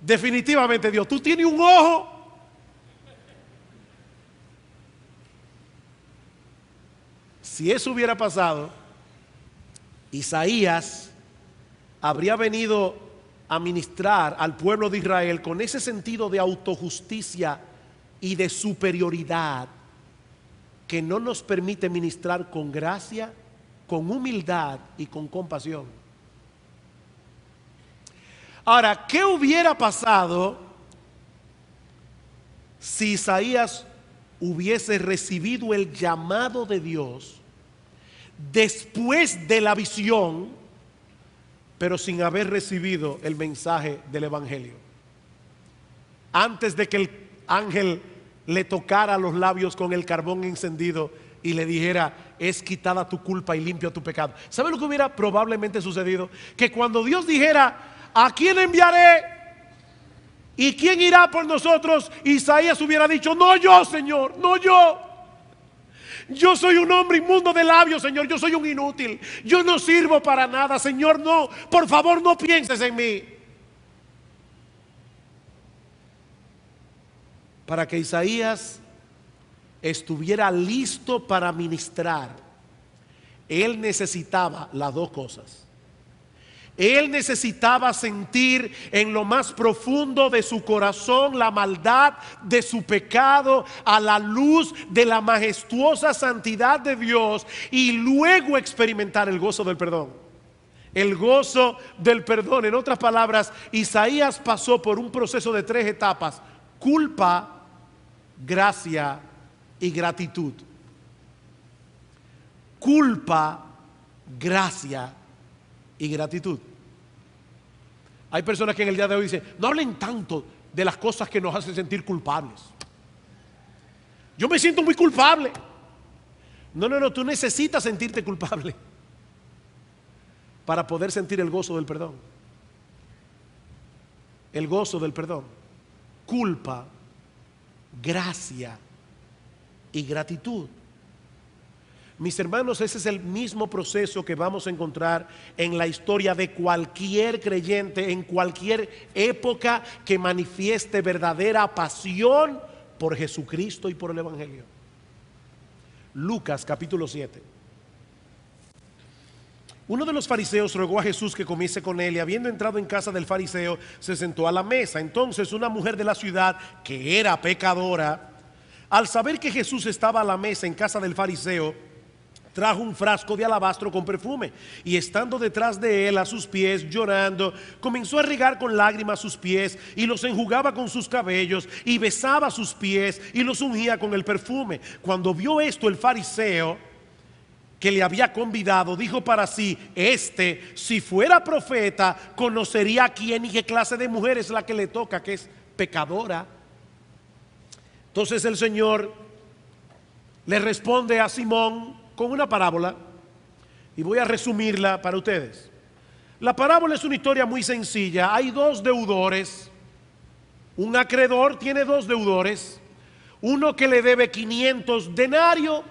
definitivamente Dios, tú tienes un ojo. Si eso hubiera pasado, Isaías habría venido a ministrar al pueblo de Israel con ese sentido de autojusticia y de superioridad que no nos permite ministrar con gracia, con humildad y con compasión. Ahora, ¿qué hubiera pasado si Isaías hubiese recibido el llamado de Dios después de la visión pero sin haber recibido el mensaje del Evangelio. Antes de que el ángel le tocara los labios con el carbón encendido y le dijera, es quitada tu culpa y limpio tu pecado. ¿Sabe lo que hubiera probablemente sucedido? Que cuando Dios dijera, ¿a quién enviaré? ¿Y quién irá por nosotros? Isaías hubiera dicho, no yo, Señor, no yo. Yo soy un hombre inmundo de labios, Señor. Yo soy un inútil. Yo no sirvo para nada, Señor. No, por favor, no pienses en mí. Para que Isaías estuviera listo para ministrar, él necesitaba las dos cosas. Él necesitaba sentir en lo más profundo de su corazón la maldad de su pecado a la luz de la majestuosa santidad de Dios y luego experimentar el gozo del perdón. El gozo del perdón. En otras palabras, Isaías pasó por un proceso de tres etapas. Culpa, gracia y gratitud. Culpa, gracia y gratitud. Hay personas que en el día de hoy dicen, no hablen tanto de las cosas que nos hacen sentir culpables. Yo me siento muy culpable. No, no, no, tú necesitas sentirte culpable para poder sentir el gozo del perdón. El gozo del perdón. Culpa, gracia y gratitud. Mis hermanos, ese es el mismo proceso que vamos a encontrar en la historia de cualquier creyente, en cualquier época que manifieste verdadera pasión por Jesucristo y por el Evangelio. Lucas capítulo 7. Uno de los fariseos rogó a Jesús que comiese con él y habiendo entrado en casa del fariseo se sentó a la mesa. Entonces una mujer de la ciudad que era pecadora, al saber que Jesús estaba a la mesa en casa del fariseo, trajo un frasco de alabastro con perfume y estando detrás de él a sus pies llorando, comenzó a regar con lágrimas sus pies y los enjugaba con sus cabellos y besaba sus pies y los ungía con el perfume. Cuando vio esto el fariseo que le había convidado, dijo para sí, este, si fuera profeta, conocería a quién y qué clase de mujer es la que le toca, que es pecadora. Entonces el Señor le responde a Simón, con una parábola y voy a resumirla para ustedes. La parábola es una historia muy sencilla. Hay dos deudores. Un acreedor tiene dos deudores. Uno que le debe 500 denarios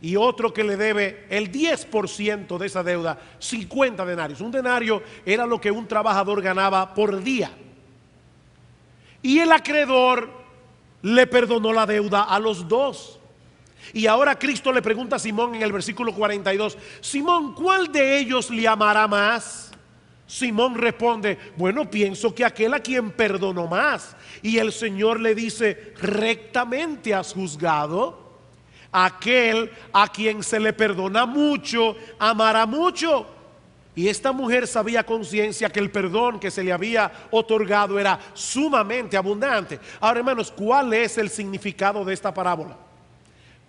y otro que le debe el 10% de esa deuda, 50 denarios. Un denario era lo que un trabajador ganaba por día. Y el acreedor le perdonó la deuda a los dos. Y ahora Cristo le pregunta a Simón en el versículo 42, Simón, ¿cuál de ellos le amará más? Simón responde, bueno, pienso que aquel a quien perdonó más. Y el Señor le dice, rectamente has juzgado. Aquel a quien se le perdona mucho, amará mucho. Y esta mujer sabía conciencia que el perdón que se le había otorgado era sumamente abundante. Ahora, hermanos, ¿cuál es el significado de esta parábola?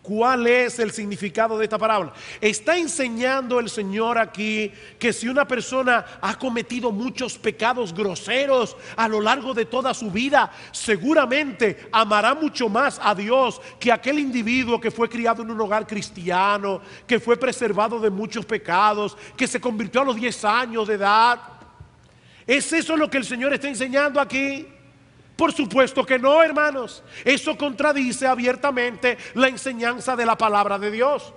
¿Cuál es el significado de esta parábola? Está enseñando el Señor aquí que si una persona ha cometido muchos pecados groseros a lo largo de toda su vida, seguramente amará mucho más a Dios que aquel individuo que fue criado en un hogar cristiano, que fue preservado de muchos pecados, que se convirtió a los 10 años de edad. ¿Es eso lo que el Señor está enseñando aquí? Por supuesto que no, hermanos. Eso contradice abiertamente la enseñanza de la palabra de Dios.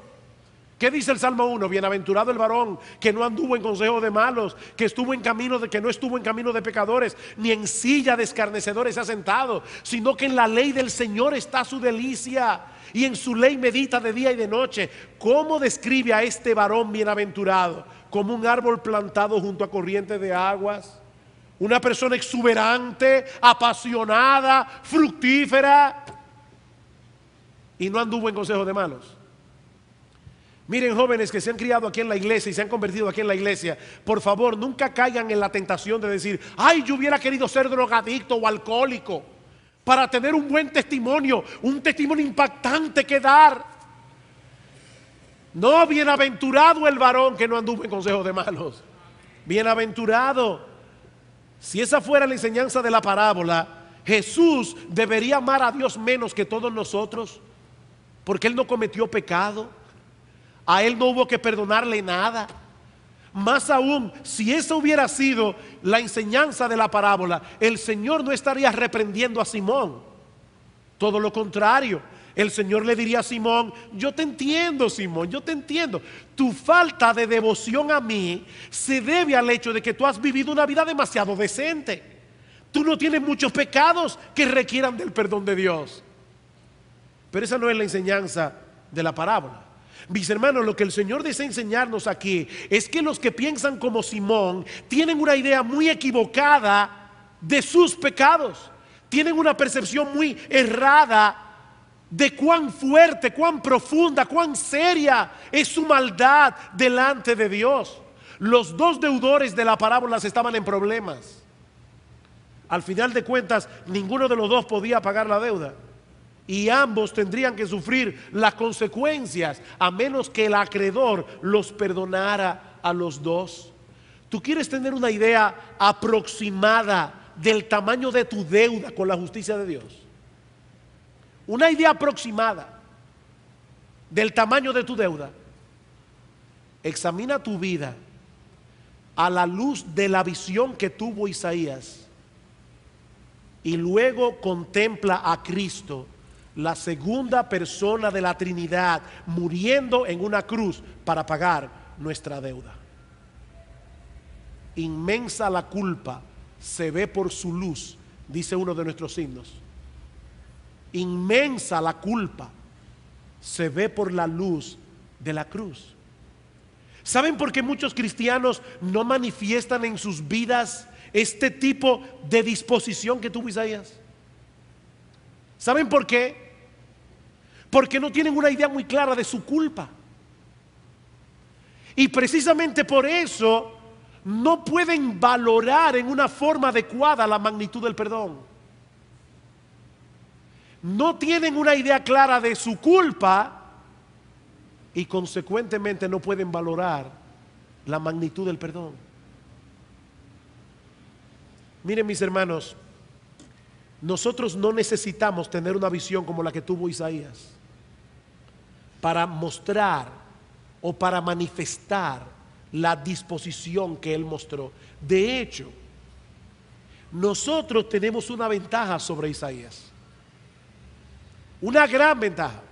¿Qué dice el Salmo 1? Bienaventurado el varón que no anduvo en consejo de malos, que estuvo en camino de que no estuvo en camino de pecadores, ni en silla de escarnecedores se ha sentado, sino que en la ley del Señor está su delicia y en su ley medita de día y de noche. ¿Cómo describe a este varón bienaventurado? Como un árbol plantado junto a corrientes de aguas una persona exuberante, apasionada, fructífera. Y no anduvo en consejos de malos. Miren jóvenes que se han criado aquí en la iglesia y se han convertido aquí en la iglesia, por favor, nunca caigan en la tentación de decir, ay, yo hubiera querido ser drogadicto o alcohólico para tener un buen testimonio, un testimonio impactante que dar. No, bienaventurado el varón que no anduvo en consejos de malos. Bienaventurado. Si esa fuera la enseñanza de la parábola, Jesús debería amar a Dios menos que todos nosotros, porque Él no cometió pecado, a Él no hubo que perdonarle nada. Más aún, si esa hubiera sido la enseñanza de la parábola, el Señor no estaría reprendiendo a Simón. Todo lo contrario, el Señor le diría a Simón, yo te entiendo Simón, yo te entiendo. Tu falta de devoción a mí se debe al hecho de que tú has vivido una vida demasiado decente. Tú no tienes muchos pecados que requieran del perdón de Dios. Pero esa no es la enseñanza de la parábola. Mis hermanos, lo que el Señor desea enseñarnos aquí es que los que piensan como Simón tienen una idea muy equivocada de sus pecados, tienen una percepción muy errada de cuán fuerte, cuán profunda, cuán seria es su maldad delante de Dios. Los dos deudores de la parábola estaban en problemas. Al final de cuentas, ninguno de los dos podía pagar la deuda. Y ambos tendrían que sufrir las consecuencias a menos que el acreedor los perdonara a los dos. Tú quieres tener una idea aproximada del tamaño de tu deuda con la justicia de Dios una idea aproximada del tamaño de tu deuda, examina tu vida a la luz de la visión que tuvo Isaías y luego contempla a Cristo, la segunda persona de la Trinidad, muriendo en una cruz para pagar nuestra deuda. Inmensa la culpa se ve por su luz, dice uno de nuestros himnos inmensa la culpa, se ve por la luz de la cruz. ¿Saben por qué muchos cristianos no manifiestan en sus vidas este tipo de disposición que tuvo Isaías? ¿Saben por qué? Porque no tienen una idea muy clara de su culpa. Y precisamente por eso no pueden valorar en una forma adecuada la magnitud del perdón no tienen una idea clara de su culpa y consecuentemente no pueden valorar la magnitud del perdón. Miren mis hermanos, nosotros no necesitamos tener una visión como la que tuvo Isaías para mostrar o para manifestar la disposición que él mostró. De hecho, nosotros tenemos una ventaja sobre Isaías. Una gran ventaja.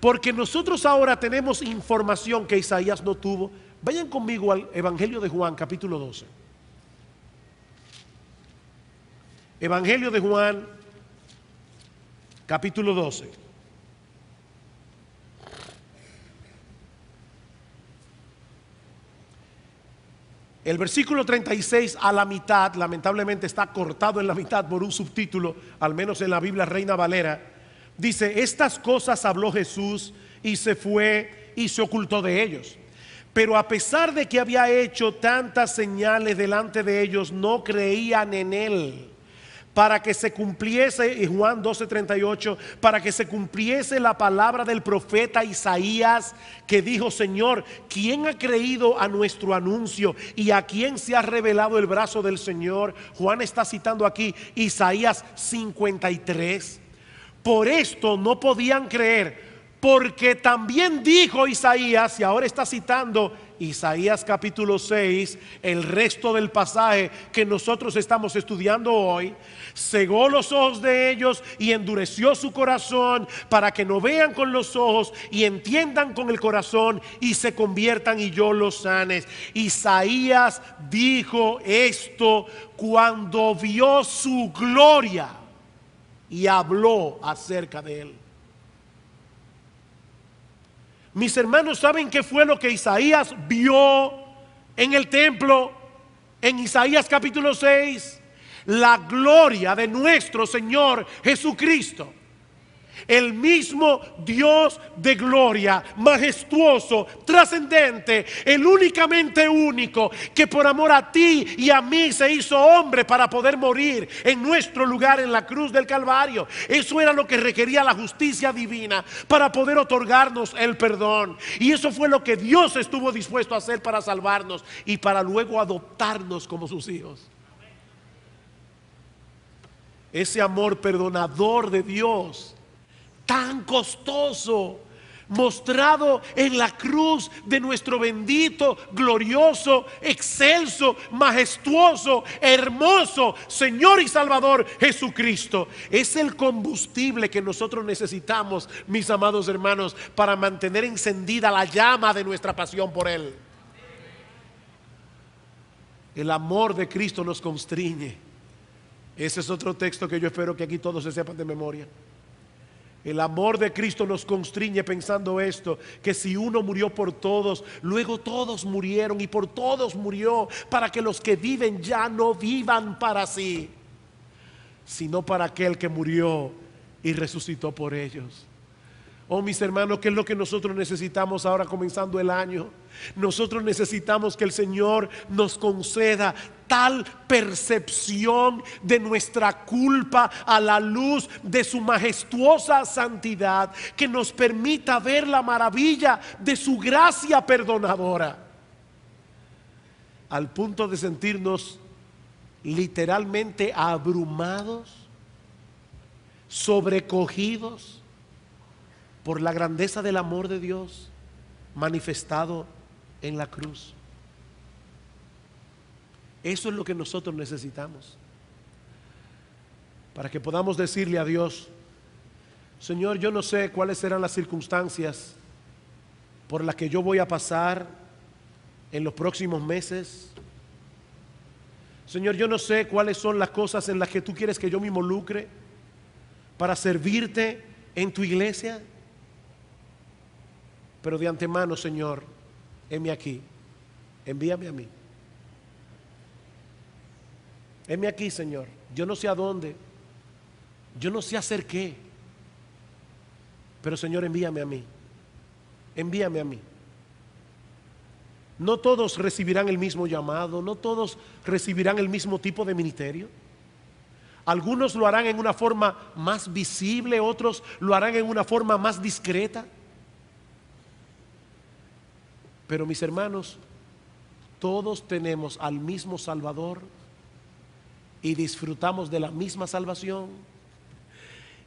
Porque nosotros ahora tenemos información que Isaías no tuvo. Vayan conmigo al Evangelio de Juan, capítulo 12. Evangelio de Juan, capítulo 12. El versículo 36 a la mitad, lamentablemente está cortado en la mitad por un subtítulo, al menos en la Biblia Reina Valera, dice, estas cosas habló Jesús y se fue y se ocultó de ellos. Pero a pesar de que había hecho tantas señales delante de ellos, no creían en él para que se cumpliese, y Juan 12:38, para que se cumpliese la palabra del profeta Isaías que dijo, Señor, ¿quién ha creído a nuestro anuncio y a quién se ha revelado el brazo del Señor? Juan está citando aquí Isaías 53. Por esto no podían creer, porque también dijo Isaías, y ahora está citando Isaías capítulo 6, el resto del pasaje que nosotros estamos estudiando hoy, cegó los ojos de ellos y endureció su corazón para que no vean con los ojos y entiendan con el corazón y se conviertan y yo los sanes. Isaías dijo esto cuando vio su gloria y habló acerca de él. Mis hermanos, ¿saben qué fue lo que Isaías vio en el templo? En Isaías capítulo 6, la gloria de nuestro Señor Jesucristo. El mismo Dios de gloria, majestuoso, trascendente, el únicamente único, que por amor a ti y a mí se hizo hombre para poder morir en nuestro lugar en la cruz del Calvario. Eso era lo que requería la justicia divina para poder otorgarnos el perdón. Y eso fue lo que Dios estuvo dispuesto a hacer para salvarnos y para luego adoptarnos como sus hijos. Ese amor perdonador de Dios tan costoso, mostrado en la cruz de nuestro bendito, glorioso, excelso, majestuoso, hermoso Señor y Salvador Jesucristo. Es el combustible que nosotros necesitamos, mis amados hermanos, para mantener encendida la llama de nuestra pasión por Él. El amor de Cristo nos constriñe. Ese es otro texto que yo espero que aquí todos se sepan de memoria. El amor de Cristo nos constriñe pensando esto, que si uno murió por todos, luego todos murieron y por todos murió para que los que viven ya no vivan para sí, sino para aquel que murió y resucitó por ellos. Oh mis hermanos, ¿qué es lo que nosotros necesitamos ahora comenzando el año? Nosotros necesitamos que el Señor nos conceda tal percepción de nuestra culpa a la luz de su majestuosa santidad que nos permita ver la maravilla de su gracia perdonadora. Al punto de sentirnos literalmente abrumados, sobrecogidos por la grandeza del amor de Dios manifestado en la cruz. Eso es lo que nosotros necesitamos. Para que podamos decirle a Dios, Señor, yo no sé cuáles serán las circunstancias por las que yo voy a pasar en los próximos meses. Señor, yo no sé cuáles son las cosas en las que tú quieres que yo me involucre para servirte en tu iglesia. Pero de antemano, Señor, heme aquí. Envíame a mí. Heme aquí, Señor. Yo no sé a dónde. Yo no sé hacer qué. Pero, Señor, envíame a mí. Envíame a mí. No todos recibirán el mismo llamado, no todos recibirán el mismo tipo de ministerio. Algunos lo harán en una forma más visible, otros lo harán en una forma más discreta. Pero mis hermanos, todos tenemos al mismo Salvador y disfrutamos de la misma salvación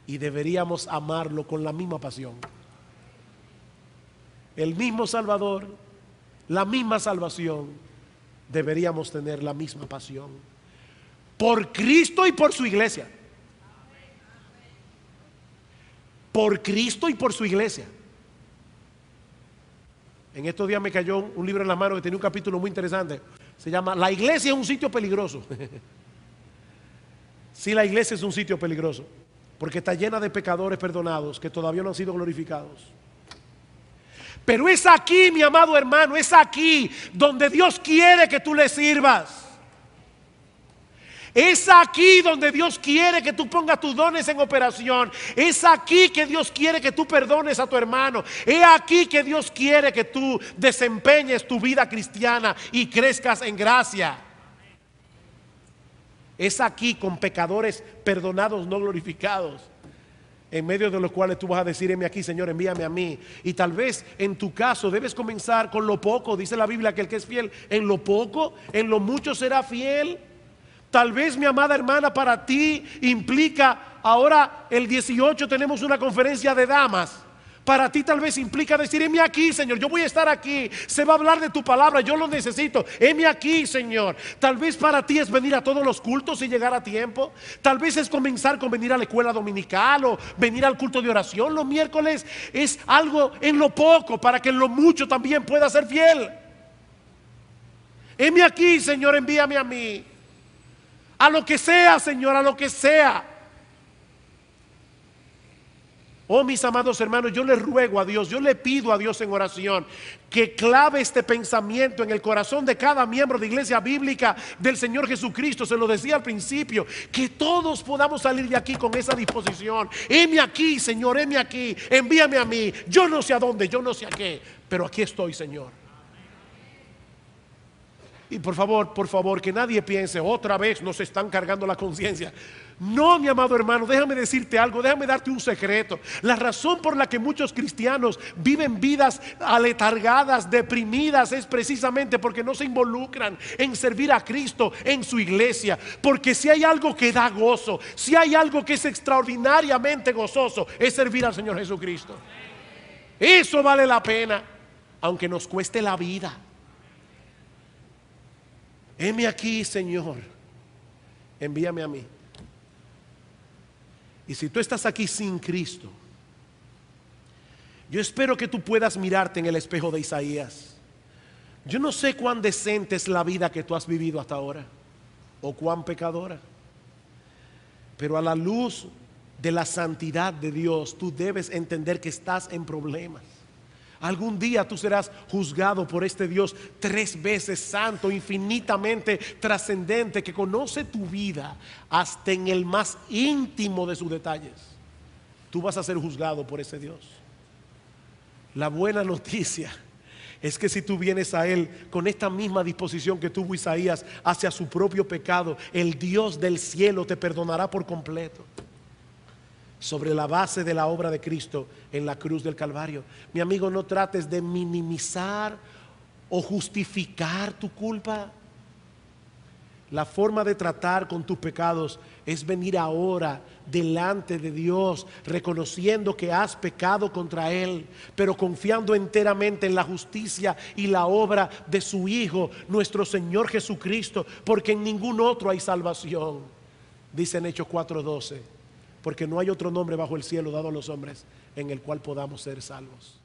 y deberíamos amarlo con la misma pasión. El mismo Salvador, la misma salvación, deberíamos tener la misma pasión por Cristo y por su iglesia. Por Cristo y por su iglesia. En estos días me cayó un libro en las manos que tenía un capítulo muy interesante. Se llama La iglesia es un sitio peligroso. sí, la iglesia es un sitio peligroso, porque está llena de pecadores perdonados que todavía no han sido glorificados. Pero es aquí, mi amado hermano, es aquí donde Dios quiere que tú le sirvas. Es aquí donde Dios quiere que tú pongas tus dones en operación. Es aquí que Dios quiere que tú perdones a tu hermano. Es aquí que Dios quiere que tú desempeñes tu vida cristiana y crezcas en gracia. Es aquí con pecadores perdonados, no glorificados, en medio de los cuales tú vas a decir, envíame aquí, Señor, envíame a mí. Y tal vez en tu caso debes comenzar con lo poco. Dice la Biblia que el que es fiel en lo poco, en lo mucho será fiel. Tal vez, mi amada hermana, para ti implica, ahora el 18 tenemos una conferencia de damas. Para ti tal vez implica decir, heme aquí, Señor, yo voy a estar aquí, se va a hablar de tu palabra, yo lo necesito, heme aquí, Señor. Tal vez para ti es venir a todos los cultos y llegar a tiempo. Tal vez es comenzar con venir a la escuela dominical o venir al culto de oración los miércoles. Es algo en lo poco para que en lo mucho también pueda ser fiel. Heme aquí, Señor, envíame a mí. A lo que sea, Señor, a lo que sea. Oh, mis amados hermanos, yo le ruego a Dios, yo le pido a Dios en oración que clave este pensamiento en el corazón de cada miembro de iglesia bíblica del Señor Jesucristo. Se lo decía al principio, que todos podamos salir de aquí con esa disposición. Heme aquí, Señor, heme aquí, envíame a mí. Yo no sé a dónde, yo no sé a qué, pero aquí estoy, Señor. Y por favor, por favor, que nadie piense, otra vez nos están cargando la conciencia. No, mi amado hermano, déjame decirte algo, déjame darte un secreto. La razón por la que muchos cristianos viven vidas aletargadas, deprimidas, es precisamente porque no se involucran en servir a Cristo en su iglesia. Porque si hay algo que da gozo, si hay algo que es extraordinariamente gozoso, es servir al Señor Jesucristo. Eso vale la pena, aunque nos cueste la vida heme aquí, Señor, envíame a mí. Y si tú estás aquí sin Cristo, yo espero que tú puedas mirarte en el espejo de Isaías. Yo no sé cuán decente es la vida que tú has vivido hasta ahora o cuán pecadora, pero a la luz de la santidad de Dios tú debes entender que estás en problemas Algún día tú serás juzgado por este Dios tres veces santo, infinitamente trascendente, que conoce tu vida hasta en el más íntimo de sus detalles. Tú vas a ser juzgado por ese Dios. La buena noticia es que si tú vienes a Él con esta misma disposición que tuvo Isaías hacia su propio pecado, el Dios del cielo te perdonará por completo sobre la base de la obra de Cristo en la cruz del Calvario. Mi amigo, no trates de minimizar o justificar tu culpa. La forma de tratar con tus pecados es venir ahora delante de Dios, reconociendo que has pecado contra Él, pero confiando enteramente en la justicia y la obra de su Hijo, nuestro Señor Jesucristo, porque en ningún otro hay salvación, dice en Hechos 4:12 porque no hay otro nombre bajo el cielo dado a los hombres en el cual podamos ser salvos.